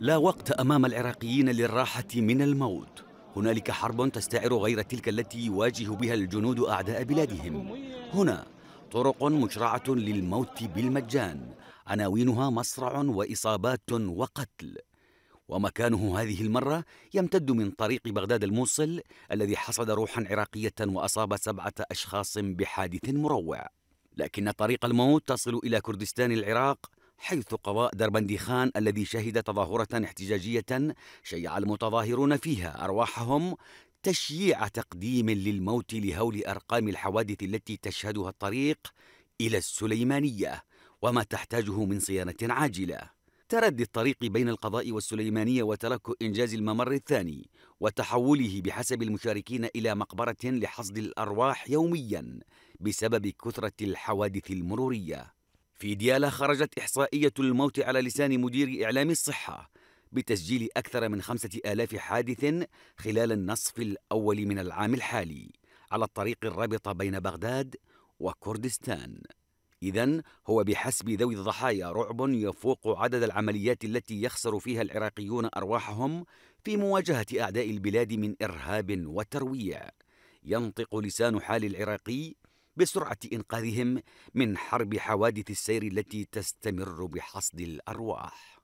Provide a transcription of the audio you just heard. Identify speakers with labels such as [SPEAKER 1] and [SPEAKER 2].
[SPEAKER 1] لا وقت أمام العراقيين للراحة من الموت هنالك حرب تستعر غير تلك التي يواجه بها الجنود أعداء بلادهم هنا طرق مشرعة للموت بالمجان عناوينها مصرع وإصابات وقتل ومكانه هذه المرة يمتد من طريق بغداد الموصل الذي حصد روحا عراقية وأصاب سبعة أشخاص بحادث مروع لكن طريق الموت تصل إلى كردستان العراق حيث قضاء دربندي خان الذي شهد تظاهرة احتجاجية شيع المتظاهرون فيها أرواحهم تشييع تقديم للموت لهول أرقام الحوادث التي تشهدها الطريق إلى السليمانية وما تحتاجه من صيانة عاجلة تردي الطريق بين القضاء والسليمانية وترك إنجاز الممر الثاني وتحوله بحسب المشاركين إلى مقبرة لحصد الأرواح يوميا بسبب كثرة الحوادث المرورية في ديالا خرجت إحصائية الموت على لسان مدير إعلام الصحة بتسجيل أكثر من خمسة آلاف حادث خلال النصف الأول من العام الحالي على الطريق الرابط بين بغداد وكردستان إذا هو بحسب ذوي الضحايا رعب يفوق عدد العمليات التي يخسر فيها العراقيون أرواحهم في مواجهة أعداء البلاد من إرهاب وترويع ينطق لسان حال العراقي بسرعة إنقاذهم من حرب حوادث السير التي تستمر بحصد الأرواح.